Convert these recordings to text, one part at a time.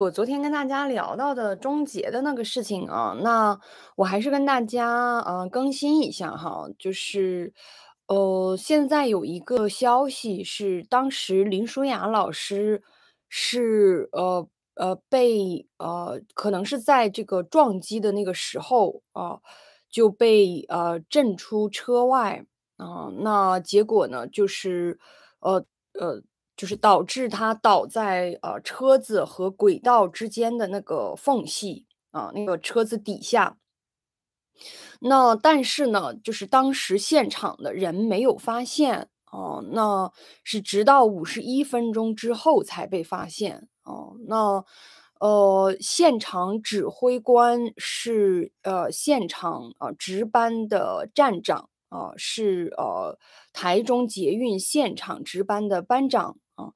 我昨天跟大家聊到的终结的那个事情啊，那我还是跟大家啊更新一下哈，就是呃，现在有一个消息是，当时林舒雅老师是呃呃被呃，可能是在这个撞击的那个时候啊，就被呃震出车外啊，那结果呢就是呃呃。就是导致他倒在呃车子和轨道之间的那个缝隙啊，那个车子底下。那但是呢，就是当时现场的人没有发现啊，那是直到五十一分钟之后才被发现啊。那呃，现场指挥官是呃现场啊值班的站长啊，是呃台中捷运现场值班的班长。啊，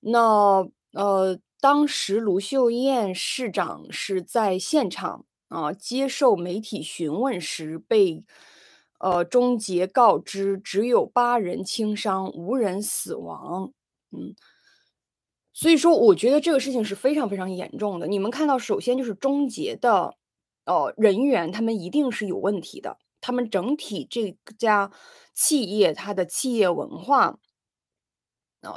那呃，当时卢秀燕市长是在现场啊，接受媒体询问时被呃终结告知，只有八人轻伤，无人死亡。嗯，所以说，我觉得这个事情是非常非常严重的。你们看到，首先就是终结的呃人员，他们一定是有问题的，他们整体这家企业，它的企业文化。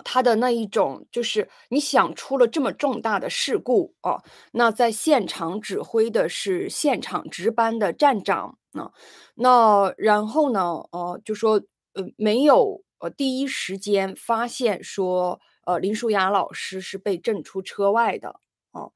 他的那一种就是你想出了这么重大的事故哦，那在现场指挥的是现场值班的站长，啊，那然后呢，呃，就说呃没有呃第一时间发现说呃林舒雅老师是被震出车外的啊，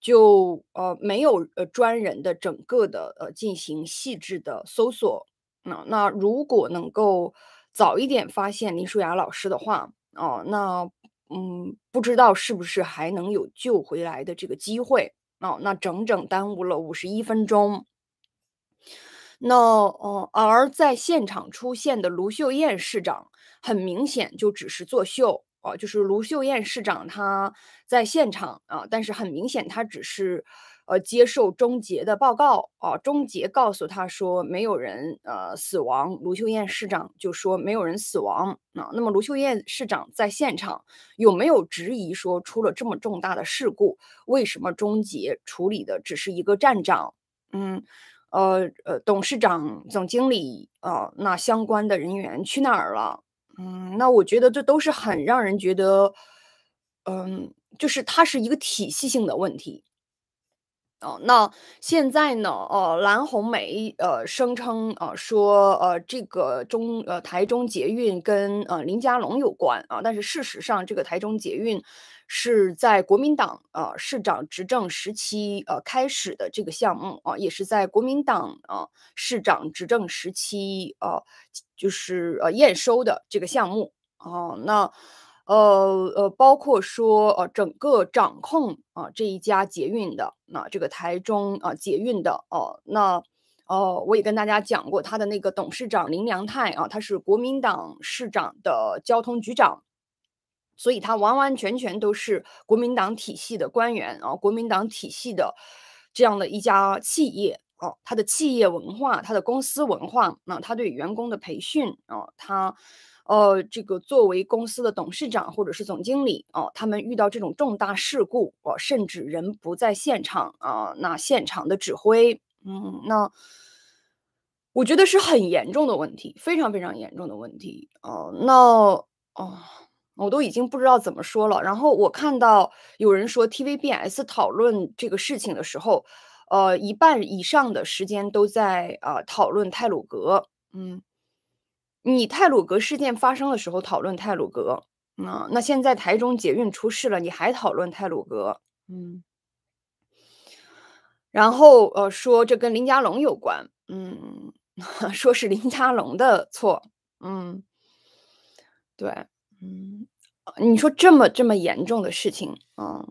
就呃没有呃专人的整个的呃进行细致的搜索，那那如果能够早一点发现林舒雅老师的话。哦，那嗯，不知道是不是还能有救回来的这个机会？哦，那整整耽误了五十一分钟。那哦，而在现场出现的卢秀燕市长，很明显就只是作秀哦，就是卢秀燕市长她在现场啊，但是很明显她只是。呃，接受终结的报告啊，终结告诉他说没有人呃死亡。卢秀艳市长就说没有人死亡。啊。那么卢秀艳市长在现场有没有质疑说出了这么重大的事故，为什么终结处理的只是一个站长？嗯，呃呃，董事长、总经理啊，那相关的人员去哪儿了？嗯，那我觉得这都是很让人觉得，嗯，就是它是一个体系性的问题。哦，那现在呢？呃，蓝红梅呃声称呃说呃这个中呃台中捷运跟呃林佳龙有关啊，但是事实上这个台中捷运是在国民党呃市长执政时期呃开始的这个项目啊，也是在国民党呃市长执政时期呃就是呃验收的这个项目哦，那。呃呃，包括说呃，整个掌控啊这一家捷运的那这个台中啊捷运的哦，那哦我也跟大家讲过他的那个董事长林良泰啊，他是国民党市长的交通局长，所以他完完全全都是国民党体系的官员啊，国民党体系的这样的一家企业哦，他的企业文化，他的公司文化，那他对员工的培训啊，他。呃，这个作为公司的董事长或者是总经理啊，他们遇到这种重大事故啊，甚至人不在现场啊，那现场的指挥，嗯，那我觉得是很严重的问题，非常非常严重的问题啊。那哦，我都已经不知道怎么说了。然后我看到有人说 TVBS 讨论这个事情的时候，呃，一半以上的时间都在啊讨论泰鲁格，嗯。你泰鲁格事件发生的时候讨论泰鲁格，那那现在台中捷运出事了，你还讨论泰鲁格？嗯，然后呃说这跟林家龙有关，嗯，说是林家龙的错，嗯，对，嗯，你说这么这么严重的事情啊，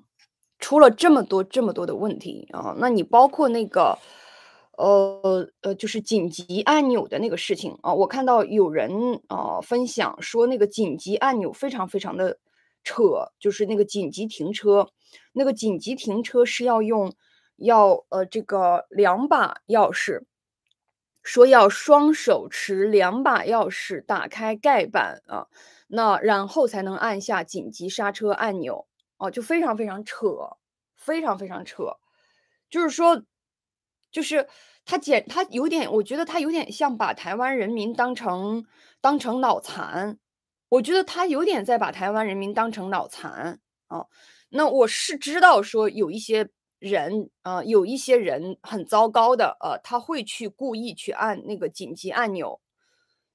出了这么多这么多的问题啊，那你包括那个。呃呃，就是紧急按钮的那个事情啊，我看到有人啊分享说那个紧急按钮非常非常的扯，就是那个紧急停车，那个紧急停车是要用要呃这个两把钥匙，说要双手持两把钥匙打开盖板啊，那然后才能按下紧急刹车按钮哦，就非常非常扯，非常非常扯，就是说。就是他简，他有点，我觉得他有点像把台湾人民当成当成脑残，我觉得他有点在把台湾人民当成脑残啊。那我是知道说有一些人啊，有一些人很糟糕的啊，他会去故意去按那个紧急按钮，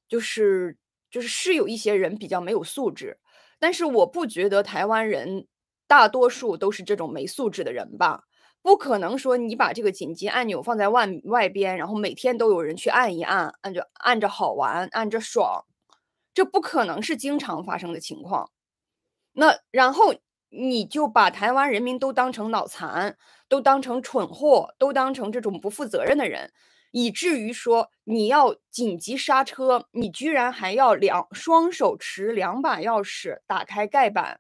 就是就是是有一些人比较没有素质，但是我不觉得台湾人大多数都是这种没素质的人吧。不可能说你把这个紧急按钮放在外外边，然后每天都有人去按一按，按着按着好玩，按着爽，这不可能是经常发生的情况。那然后你就把台湾人民都当成脑残，都当成蠢货，都当成这种不负责任的人，以至于说你要紧急刹车，你居然还要两双手持两把钥匙打开盖板，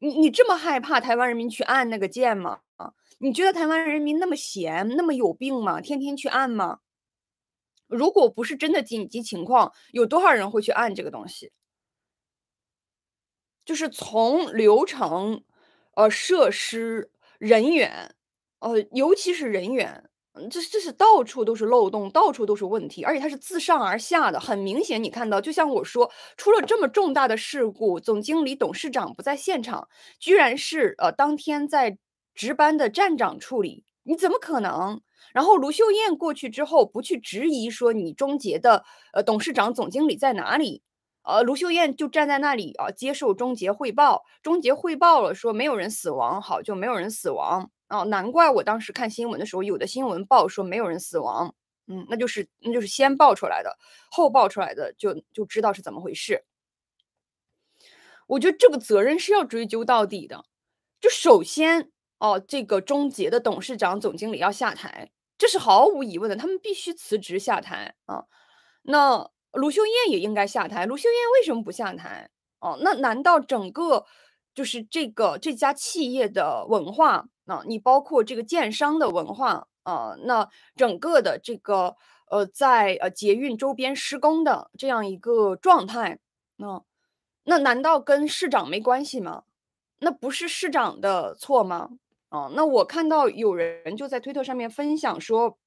你你这么害怕台湾人民去按那个键吗？你觉得台湾人民那么闲，那么有病吗？天天去按吗？如果不是真的紧急情况，有多少人会去按这个东西？就是从流程、呃设施、人员，呃尤其是人员，这这是到处都是漏洞，到处都是问题，而且它是自上而下的。很明显，你看到就像我说，出了这么重大的事故，总经理、董事长不在现场，居然是呃当天在。值班的站长处理，你怎么可能？然后卢秀艳过去之后，不去质疑说你终结的呃董事长、总经理在哪里？呃，卢秀艳就站在那里啊，接受终结汇报。终结汇报了说没有人死亡，好，就没有人死亡啊。难怪我当时看新闻的时候，有的新闻报说没有人死亡，嗯，那就是那就是先报出来的，后报出来的就就知道是怎么回事。我觉得这个责任是要追究到底的，就首先。哦，这个中捷的董事长、总经理要下台，这是毫无疑问的，他们必须辞职下台啊。那卢秀燕也应该下台，卢秀燕为什么不下台？哦，那难道整个就是这个这家企业的文化？啊？你包括这个建商的文化啊？那整个的这个呃，在呃捷运周边施工的这样一个状态，那那难道跟市长没关系吗？那不是市长的错吗？哦，那我看到有人就在推特上面分享说，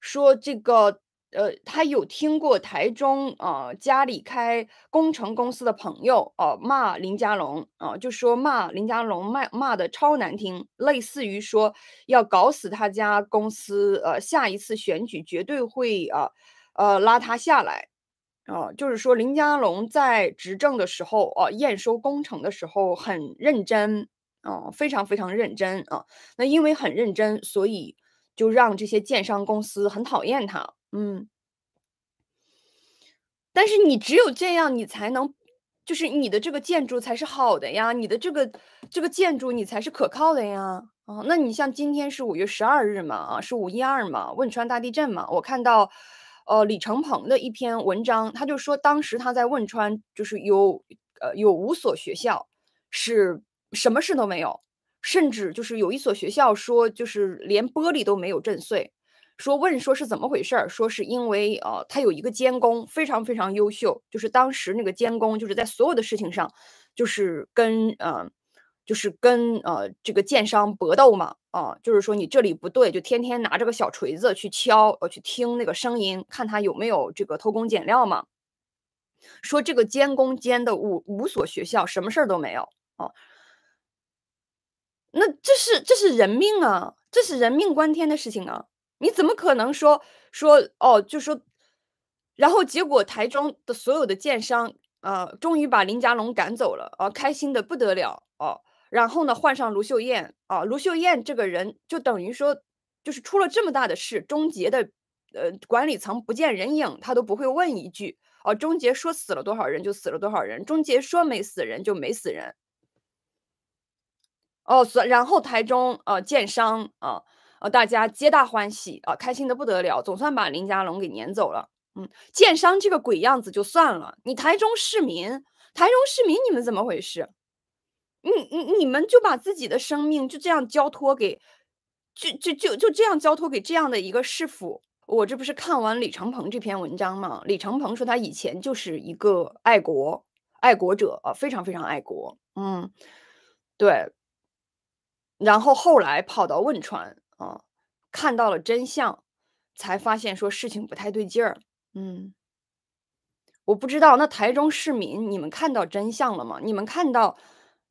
说这个呃，他有听过台中啊家里开工程公司的朋友哦骂林佳龙啊，就说骂林佳龙骂骂的超难听，类似于说要搞死他家公司，呃，下一次选举绝对会啊呃拉他下来，哦，就是说林佳龙在执政的时候哦验收工程的时候很认真。嗯，非常非常认真啊！那因为很认真，所以就让这些建商公司很讨厌他。嗯，但是你只有这样，你才能，就是你的这个建筑才是好的呀，你的这个这个建筑你才是可靠的呀。啊，那你像今天是五月十二日嘛，啊，是五一二嘛，汶川大地震嘛，我看到，呃，李承鹏的一篇文章，他就说当时他在汶川，就是有呃有五所学校是。什么事都没有，甚至就是有一所学校说，就是连玻璃都没有震碎。说问说是怎么回事儿？说是因为呃，他有一个监工非常非常优秀，就是当时那个监工就是在所有的事情上，就是跟嗯，就是跟呃这个建商搏斗嘛啊，就是说你这里不对，就天天拿着个小锤子去敲，呃，去听那个声音，看他有没有这个偷工减料嘛。说这个监工监的五五所学校什么事儿都没有啊。那这是这是人命啊，这是人命关天的事情啊！你怎么可能说说哦？就说，然后结果台中的所有的建商啊，终于把林家龙赶走了啊，开心的不得了哦。然后呢，换上卢秀燕啊，卢秀燕这个人就等于说，就是出了这么大的事，终结的呃管理层不见人影，他都不会问一句哦。终结说死了多少人就死了多少人，终结说没死人就没死人。哦，算，然后台中呃建商啊，呃大家皆大欢喜啊，开心的不得了，总算把林家龙给撵走了。嗯，建商这个鬼样子就算了，你台中市民，台中市民你们怎么回事？你你你们就把自己的生命就这样交托给，就就就就这样交托给这样的一个市府。我这不是看完李成鹏这篇文章吗？李成鹏说他以前就是一个爱国爱国者啊，非常非常爱国。嗯，对。然后后来跑到汶川啊，看到了真相，才发现说事情不太对劲儿。嗯，我不知道那台中市民，你们看到真相了吗？你们看到，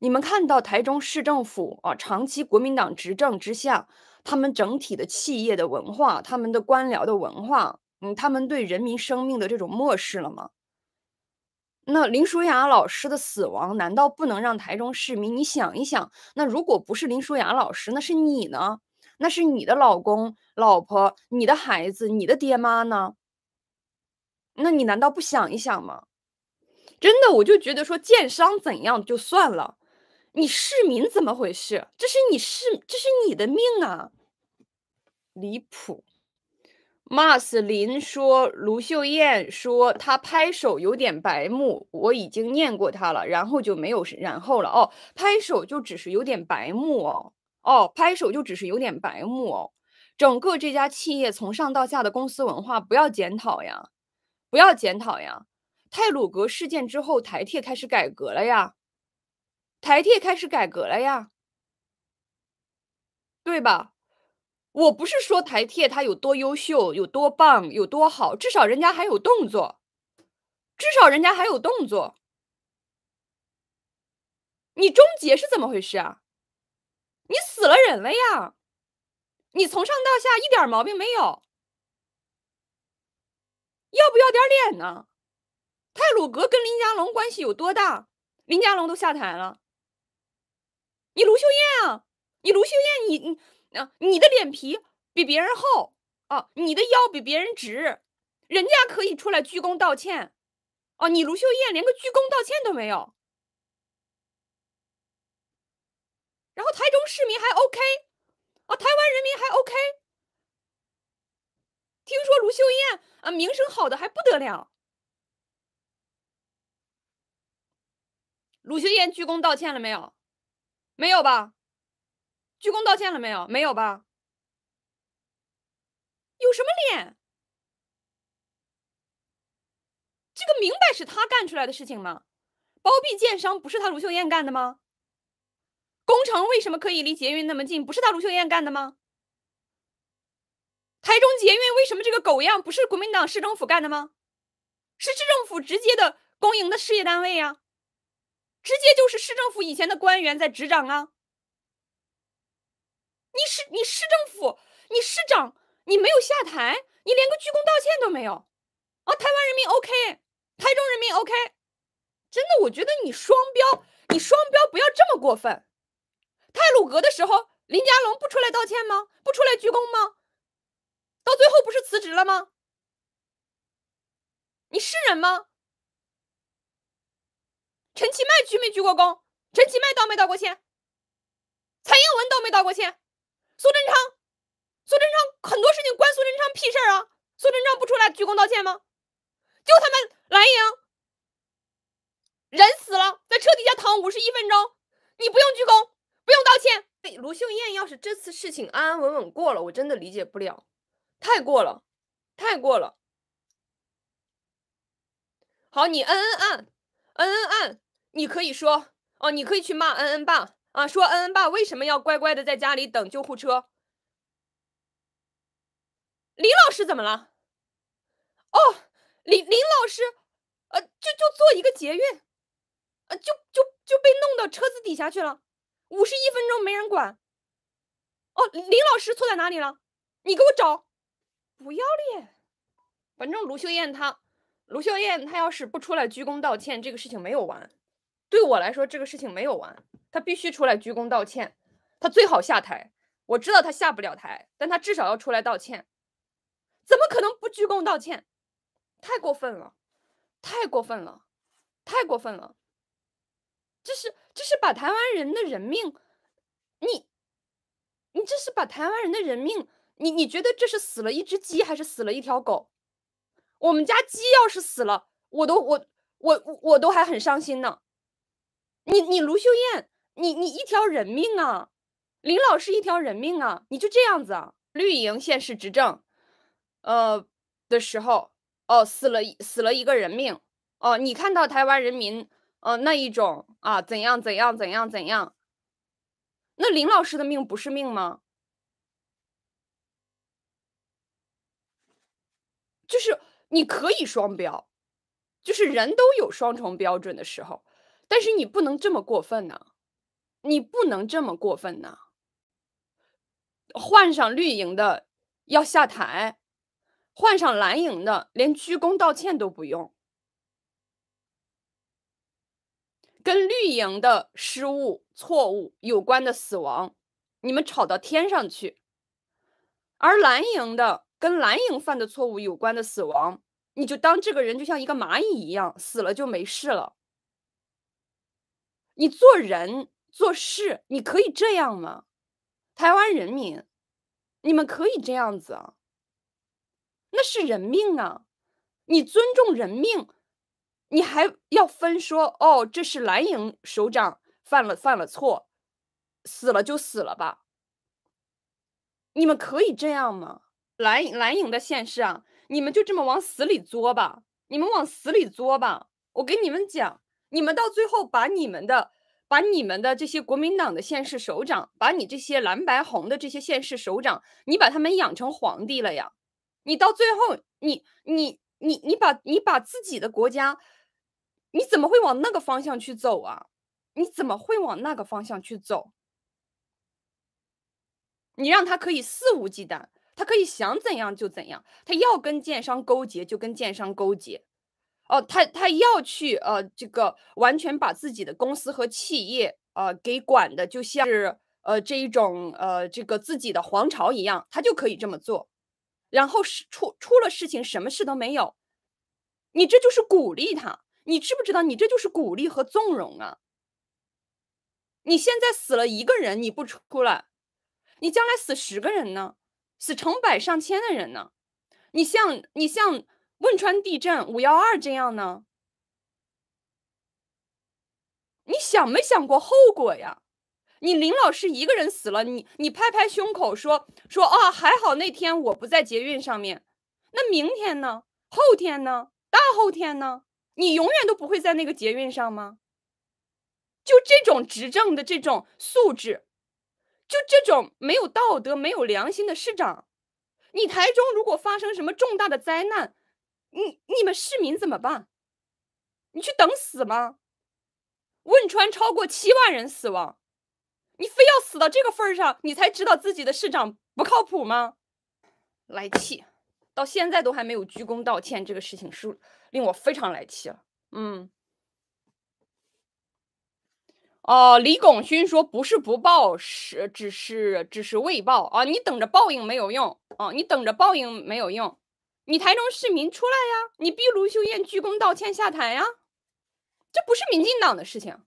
你们看到台中市政府啊，长期国民党执政之下，他们整体的企业的文化，他们的官僚的文化，嗯，他们对人民生命的这种漠视了吗？那林淑雅老师的死亡难道不能让台中市民？你想一想，那如果不是林淑雅老师，那是你呢？那是你的老公、老婆、你的孩子、你的爹妈呢？那你难道不想一想吗？真的，我就觉得说，建商怎样就算了，你市民怎么回事？这是你市，这是你的命啊，离谱。马斯林说：“卢秀燕说她拍手有点白目，我已经念过她了，然后就没有然后了。哦，拍手就只是有点白目哦，哦，拍手就只是有点白目哦。整个这家企业从上到下的公司文化，不要检讨呀，不要检讨呀。泰鲁格事件之后，台铁开始改革了呀，台铁开始改革了呀，对吧？”我不是说台铁他有多优秀、有多棒、有多好，至少人家还有动作，至少人家还有动作。你终结是怎么回事啊？你死了人了呀？你从上到下一点毛病没有，要不要点脸呢？泰鲁格跟林家龙关系有多大？林家龙都下台了，你卢秀燕啊，你卢秀燕，你你。啊，你的脸皮比别人厚啊，你的腰比别人直，人家可以出来鞠躬道歉，哦，你卢秀燕连个鞠躬道歉都没有。然后台中市民还 OK，啊，台湾人民还 OK。听说卢秀燕啊名声好的还不得了。卢秀燕鞠躬道歉了没有？没有吧？鞠躬道歉了没有？没有吧？有什么脸？这个明白是他干出来的事情吗？包庇奸商不是他卢秀燕干的吗？工程为什么可以离捷运那么近？不是他卢秀燕干的吗？台中捷运为什么这个狗样？不是国民党市政府干的吗？是市政府直接的公营的事业单位呀，直接就是市政府以前的官员在执掌啊。你是你市政府，你市长，你没有下台，你连个鞠躬道歉都没有，啊！台湾人民 OK，台中人民 OK，真的，我觉得你双标，你双标不要这么过分。泰鲁阁的时候，林佳龙不出来道歉吗？不出来鞠躬吗？到最后不是辞职了吗？你是人吗？陈其迈鞠没鞠过躬，陈其迈道没道过歉，蔡英文道没道过歉。苏贞昌，苏贞昌，很多事情关苏贞昌屁事儿啊！苏贞昌不出来鞠躬道歉吗？就他们蓝莹，人死了在车底下躺五十一分钟，你不用鞠躬，不用道歉。卢秀艳，要是这次事情安安稳稳过了，我真的理解不了，太过了，太过了。好，你嗯嗯嗯嗯嗯，你可以说哦，你可以去骂恩恩爸。啊，说恩恩爸为什么要乖乖的在家里等救护车？林老师怎么了？哦，林林老师，呃，就就做一个捷运，呃，就就就被弄到车子底下去了，五十一分钟没人管。哦，林老师错在哪里了？你给我找，不要脸。反正卢秀燕她，卢秀燕她要是不出来鞠躬道歉，这个事情没有完。对我来说，这个事情没有完。他必须出来鞠躬道歉，他最好下台。我知道他下不了台，但他至少要出来道歉。怎么可能不鞠躬道歉？太过分了，太过分了，太过分了！这是这是把台湾人的人命，你你这是把台湾人的人命，你你觉得这是死了一只鸡还是死了一条狗？我们家鸡要是死了，我都我我我都还很伤心呢。你你卢秀燕。你你一条人命啊，林老师一条人命啊，你就这样子啊？绿营现世执政，呃的时候，哦死了死了一个人命，哦你看到台湾人民，呃那一种啊怎样怎样怎样怎样，那林老师的命不是命吗？就是你可以双标，就是人都有双重标准的时候，但是你不能这么过分呢。你不能这么过分呐！换上绿营的要下台，换上蓝营的连鞠躬道歉都不用。跟绿营的失误、错误有关的死亡，你们吵到天上去；而蓝营的跟蓝营犯的错误有关的死亡，你就当这个人就像一个蚂蚁一样，死了就没事了。你做人。做事你可以这样吗？台湾人民，你们可以这样子啊？那是人命啊！你尊重人命，你还要分说哦？这是蓝营首长犯了犯了错，死了就死了吧？你们可以这样吗？蓝蓝营的现实啊，你们就这么往死里作吧？你们往死里作吧！我给你们讲，你们到最后把你们的。把你们的这些国民党的县市首长，把你这些蓝白红的这些县市首长，你把他们养成皇帝了呀？你到最后，你你你你把，你把自己的国家，你怎么会往那个方向去走啊？你怎么会往那个方向去走？你让他可以肆无忌惮，他可以想怎样就怎样，他要跟建商勾结就跟建商勾结。哦，他他要去，呃，这个完全把自己的公司和企业，呃，给管的，就像是，呃，这一种，呃，这个自己的皇朝一样，他就可以这么做，然后是出出了事情，什么事都没有，你这就是鼓励他，你知不知道？你这就是鼓励和纵容啊！你现在死了一个人，你不出来，你将来死十个人呢，死成百上千的人呢？你像你像。汶川地震五幺二这样呢？你想没想过后果呀？你林老师一个人死了，你你拍拍胸口说说啊，还好那天我不在捷运上面。那明天呢？后天呢？大后天呢？你永远都不会在那个捷运上吗？就这种执政的这种素质，就这种没有道德、没有良心的市长，你台中如果发生什么重大的灾难？你你们市民怎么办？你去等死吗？汶川超过七万人死亡，你非要死到这个份儿上，你才知道自己的市长不靠谱吗？来气，到现在都还没有鞠躬道歉，这个事情是令我非常来气了。嗯，哦，李拱勋说不是不报，是只是只是未报啊！你等着报应没有用啊！你等着报应没有用。你台中市民出来呀！你逼卢秀燕鞠躬道歉下台呀！这不是民进党的事情，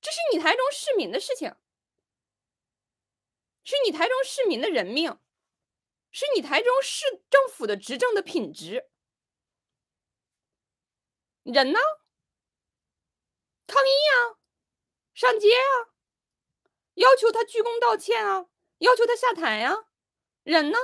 这是你台中市民的事情，是你台中市民的人命，是你台中市政府的执政的品质。人呢？抗议啊！上街啊！要求他鞠躬道歉啊！要求他下台呀！人呢？